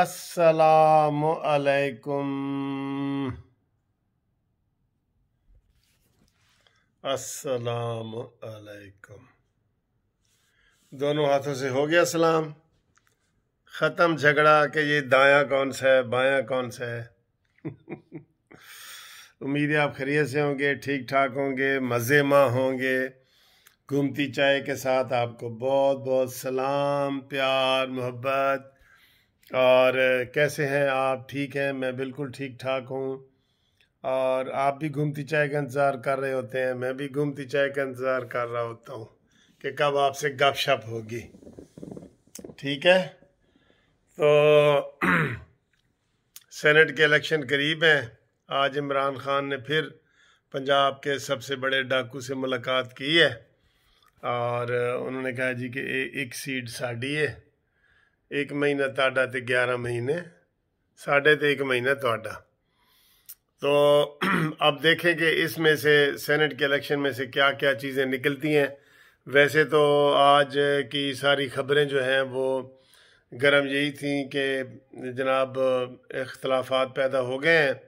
असलकुम असलकुम दोनों हाथों से हो गया सलाम ख़त्म झगड़ा कि ये दाया कौन सा है बाया कौन सा है उम्मीद है आप खरीय से होंगे ठीक ठाक होंगे मज़े माँ होंगे घूमती चाय के साथ आपको बहुत बहुत सलाम प्यार मोहब्बत और कैसे हैं आप ठीक हैं मैं बिल्कुल ठीक ठाक हूँ और आप भी घूमती चाय का इंतज़ार कर रहे होते हैं मैं भी घूमती चाय का इंतज़ार कर रहा होता हूँ कि कब आपसे गपशप होगी ठीक है तो सेनेट के इलेक्शन करीब हैं आज इमरान ख़ान ने फिर पंजाब के सबसे बड़े डाकू से मुलाकात की है और उन्होंने कहा जी कि एक सीट साड़ी है एक महीना ताडा तो ग्यारह महीने साढ़े तो एक महीना थोड़ा तो अब देखें कि इसमें से सेनेट के इलेक्शन में से क्या क्या चीज़ें निकलती हैं वैसे तो आज की सारी खबरें जो हैं वो गर्म यही थी कि जनाब इख्तलाफात पैदा हो गए हैं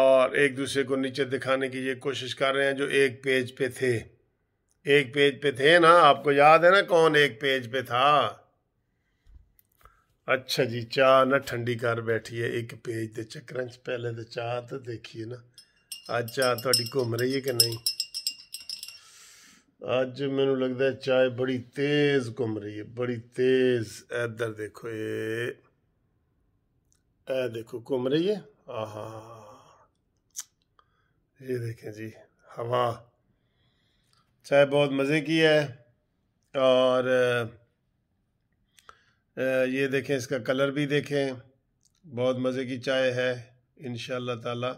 और एक दूसरे को नीचे दिखाने की ये कोशिश कर रहे हैं जो एक पेज पे थे एक पेज पे थे ना आपको याद है ना कौन एक पेज पे था अच्छा जी चाह ना ठंडी कर बैठी है एक पेज के चक्कर पहले तो चाह तो देखिए ना अज चाहिए घूम रही है कि नहीं अज मैं लगता है चाय बड़ी तेज घूम रही है बड़ी तेज इधर देखो ये ए देखो घूम रही है आह ये देखें जी हवा चाय बहुत मज़े की है और आ, ये देखें इसका कलर भी देखें बहुत मज़े की चाय है इन ताला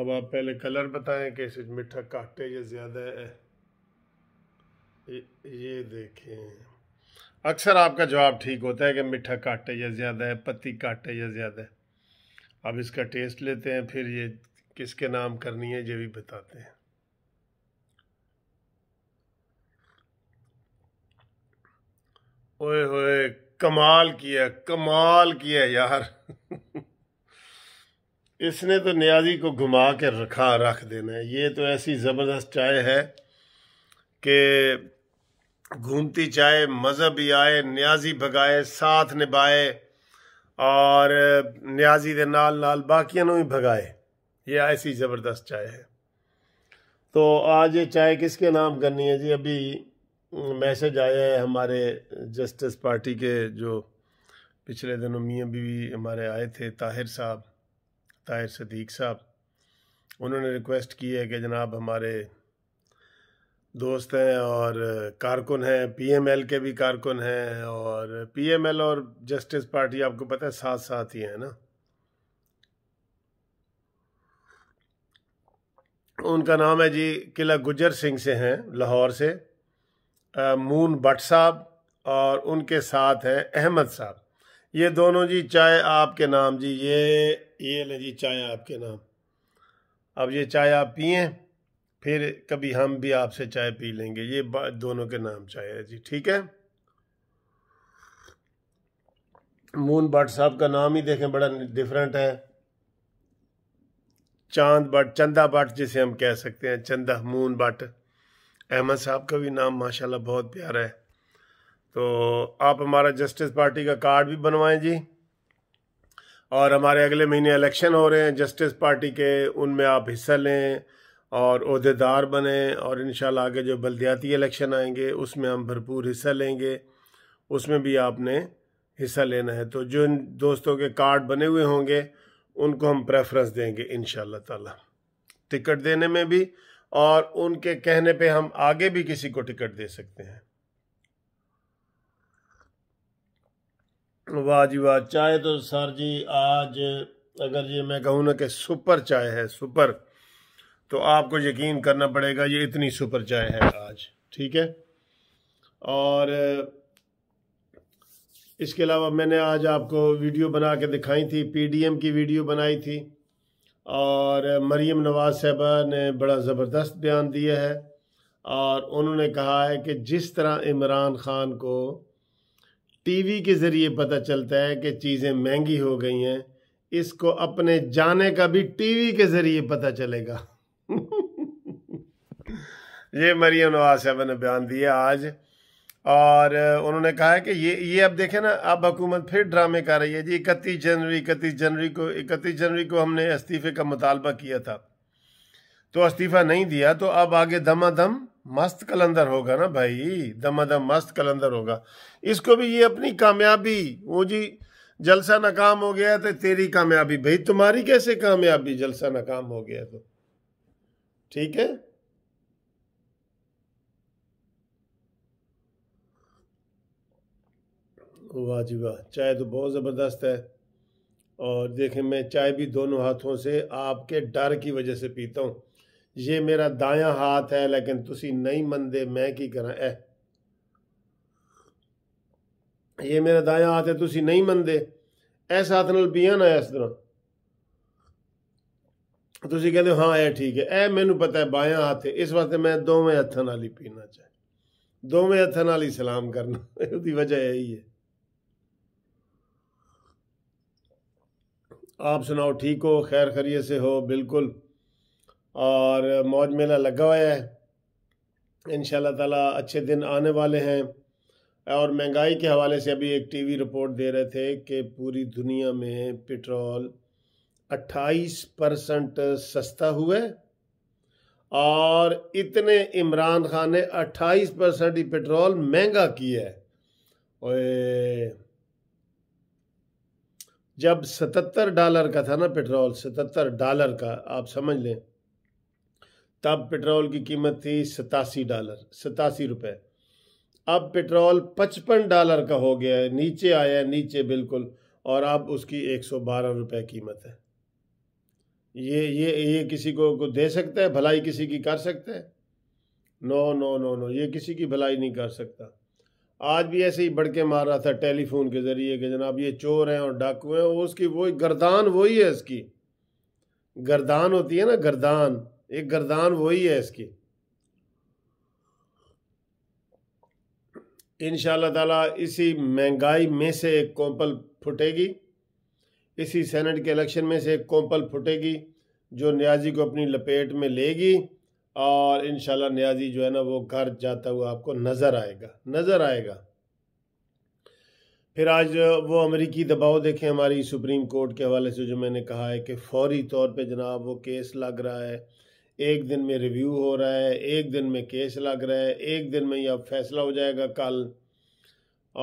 अब आप पहले कलर बताएं कि इसे मिठा काटे या ज़्यादा है ये देखें अक्सर आपका जवाब ठीक होता है कि मिठा काटे या ज़्यादा है पत्ती काटे या ज़्यादा है अब इसका टेस्ट लेते हैं फिर ये किसके नाम करनी है ये भी बताते हैं ओए होए कमाल किया कमाल किया यार इसने तो न्याजी को घुमा के रखा रख देना है ये तो ऐसी ज़बरदस्त चाय है कि घूमती चाहे मज़ा भी आए न्याजी भगाए साथ निभाए और न्याजी के नाल नाल बाकियों भी भगाए ये ऐसी ज़बरदस्त चाय है तो आज ये चाय किसके नाम करनी है जी अभी मैसेज आया है हमारे जस्टिस पार्टी के जो पिछले दिनों मियाँ बीवी हमारे आए थे ताहिर साहब ताहिर सदीक साहब उन्होंने रिक्वेस्ट की है कि जनाब हमारे दोस्त हैं और कारकुन हैं पीएमएल के भी कारकुन हैं और पीएमएल और जस्टिस पार्टी आपको पता है साथ साथ ही है ना उनका नाम है जी किला गुजर सिंह से हैं लाहौर से मून भट साहब और उनके साथ हैं अहमद साहब ये दोनों जी चाय आपके नाम जी ये ये ले जी चाय आपके नाम अब ये चाय आप पिए फिर कभी हम भी आपसे चाय पी लेंगे ये दोनों के नाम चाय है जी ठीक है मून भट्ट साहब का नाम ही देखें बड़ा डिफरेंट है चांद भट्ट चंदा भट जिसे हम कह सकते हैं चंदा मून भट्ट अहमद साहब का भी नाम माशाल्लाह बहुत प्यारा है तो आप हमारा जस्टिस पार्टी का कार्ड भी बनवाएं जी और हमारे अगले महीने इलेक्शन हो रहे हैं जस्टिस पार्टी के उनमें आप हिस्सा लें और अहदेदार बने और इन आगे जो बलदियाती इलेक्शन आएंगे उसमें हम भरपूर हिस्सा लेंगे उसमें भी आपने हिस्सा लेना है तो जो इन दोस्तों के कार्ड बने हुए होंगे उनको हम प्रेफरेंस देंगे इन ताला टिकट देने में भी और उनके कहने पे हम आगे भी किसी को टिकट दे सकते हैं वाह जी वाह चाय तो सर जी आज अगर ये मैं कहूँ ना कि सुपर चाय है सुपर तो आपको यकीन करना पड़ेगा ये इतनी सुपर चाय है आज ठीक है और इसके अलावा मैंने आज आपको वीडियो बना के दिखाई थी पीडीएम की वीडियो बनाई थी और मरीम नवाज़ साहबा ने बड़ा ज़बरदस्त बयान दिया है और उन्होंने कहा है कि जिस तरह इमरान ख़ान को टीवी के ज़रिए पता चलता है कि चीज़ें महंगी हो गई हैं इसको अपने जाने का भी टीवी के ज़रिए पता चलेगा ये मरियम नवाज़ साहबा ने बयान दिया आज और उन्होंने कहा है कि ये ये अब देखें ना अब हुकूमत फिर ड्रामे कर रही है जी इकतीस जनवरी इकतीस जनवरी को इकतीस जनवरी को हमने इस्तीफ़े का मुतालबा किया था तो इस्तीफ़ा नहीं दिया तो अब आगे दमा दम मस्त कलंदर होगा ना भाई दमा दम मस्त कलंदर होगा इसको भी ये अपनी कामयाबी वो जी जलसा नाकाम हो गया तो तेरी कामयाबी भाई तुम्हारी कैसे कामयाबी जलसा नाकाम हो गया तो ठीक है वाह जी वाह चाय तो बहुत ज़बरदस्त है और देखें मैं चाय भी दोनों हाथों से आपके डर की वजह से पीता हूँ ये मेरा दाया हाथ है लेकिन तुम नहीं मनते मैं कि करा ऐ ये मेरा दायां हाथ है तुम नहीं मनते इस हाथ न पिया ना इस तरह तुम कहते हो हाँ यह ठीक है ए मैनू पता है बाया हाथ है इस वास्ते मैं दोवें हथ पीना चाहे दोवें हथ सलाम करना वजह यही है आप सुनाओ ठीक हो खैर खरीय से हो बिल्कुल और मौज मेला लगा हुआ है इन ताला अच्छे दिन आने वाले हैं और महंगाई के हवाले से अभी एक टीवी रिपोर्ट दे रहे थे कि पूरी दुनिया में पेट्रोल 28 परसेंट सस्ता हुआ है और इतने इमरान खान ने 28 परसेंट ही पेट्रोल महंगा किया है जब 77 डॉलर का था ना पेट्रोल 77 डॉलर का आप समझ लें तब पेट्रोल की कीमत थी सतासी डॉलर सतासी रुपये अब पेट्रोल पचपन डॉलर का हो गया है नीचे आया है नीचे बिल्कुल और अब उसकी एक सौ बारह रुपये कीमत है ये ये ये किसी को, को दे सकता है भलाई किसी की कर सकता है नो नो नो नो ये किसी की भलाई नहीं कर सकता आज भी ऐसे ही बड़के मार रहा था टेलीफोन के ज़रिए कि जनाब ये चोर हैं और डाकू हैं उसकी वही गर्दान वही है इसकी गर्दान होती है ना गर्दान एक गर्दान वही है इसकी इन ताला इसी महंगाई में से एक कोंपल फुटेगी इसी सेनेट के इलेक्शन में से एक कोंपल फुटेगी जो न्याजी को अपनी लपेट में लेगी और इन न्याजी जो है ना वो घर जाता हुआ आपको नज़र आएगा नज़र आएगा फिर आज वो अमेरिकी दबाव देखें हमारी सुप्रीम कोर्ट के हवाले से जो मैंने कहा है कि फौरी तौर पे जनाब वो केस लग रहा है एक दिन में रिव्यू हो रहा है एक दिन में केस लग रहा है एक दिन में यह फैसला हो जाएगा कल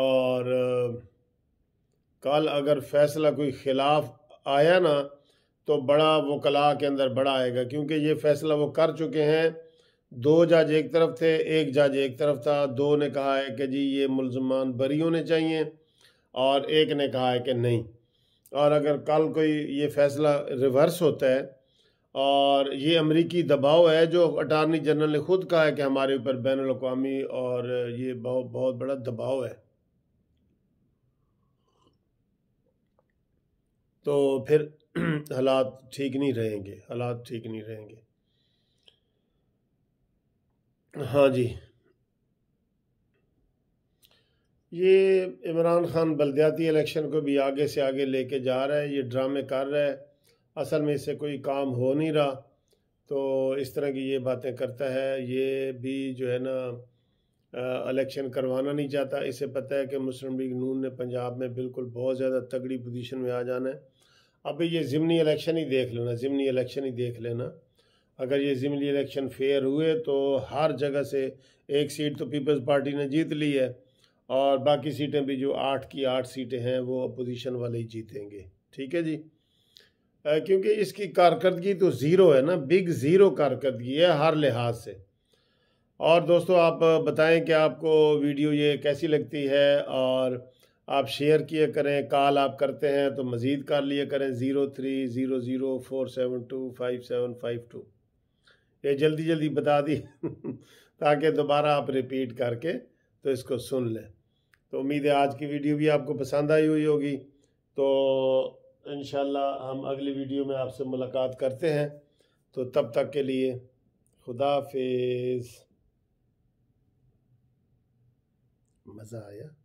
और कल अगर फैसला कोई खिलाफ आया ना तो बड़ा वकला के अंदर बड़ा आएगा क्योंकि ये फैसला वो कर चुके हैं दो जज एक तरफ थे एक जज एक तरफ था दो ने कहा है कि जी ये मुलजमान बरी होने चाहिए और एक ने कहा है कि नहीं और अगर कल कोई ये फैसला रिवर्स होता है और ये अमरीकी दबाव है जो अटारनी जनरल ने खुद कहा है कि हमारे ऊपर बैन अवी और ये बहुत बहुत बड़ा दबाव है तो फिर हालात ठीक नहीं रहेंगे हालात ठीक नहीं रहेंगे हाँ जी ये इमरान खान बलदियाती इलेक्शन को भी आगे से आगे लेके जा रहा है ये ड्रामे कर रहा है असल में इससे कोई काम हो नहीं रहा तो इस तरह की ये बातें करता है ये भी जो है ना इलेक्शन करवाना नहीं चाहता इसे पता है कि मुस्लिम लीग नून ने पंजाब में बिल्कुल बहुत ज़्यादा तगड़ी पोजीशन में आ जाना है अभी ये ज़मनी इलेक्शन ही देख लेना ज़िमनी इलेक्शन ही देख लेना अगर ये ज़मनी इलेक्शन फेयर हुए तो हर जगह से एक सीट तो पीपल्स पार्टी ने जीत ली है और बाकी सीटें भी जो आठ की आठ सीटें हैं वो अपोजिशन वाले ही जीतेंगे ठीक है जी आ, क्योंकि इसकी कारकर्दगी तो ज़ीरो है ना बिग ज़ीरो कारकर्दगी है हर लिहाज से और दोस्तों आप बताएं कि आपको वीडियो ये कैसी लगती है और आप शेयर किया करें कॉल आप करते हैं तो मज़ीद कर लिया करें zero three zero zero four seven two five seven five two ये जल्दी जल्दी बता दी ताकि दोबारा आप रिपीट करके तो इसको सुन लें तो उम्मीद है आज की वीडियो भी आपको पसंद आई हुई होगी तो इन हम अगली वीडियो में आपसे मुलाकात करते हैं तो तब तक के लिए खुदा मज़ा आया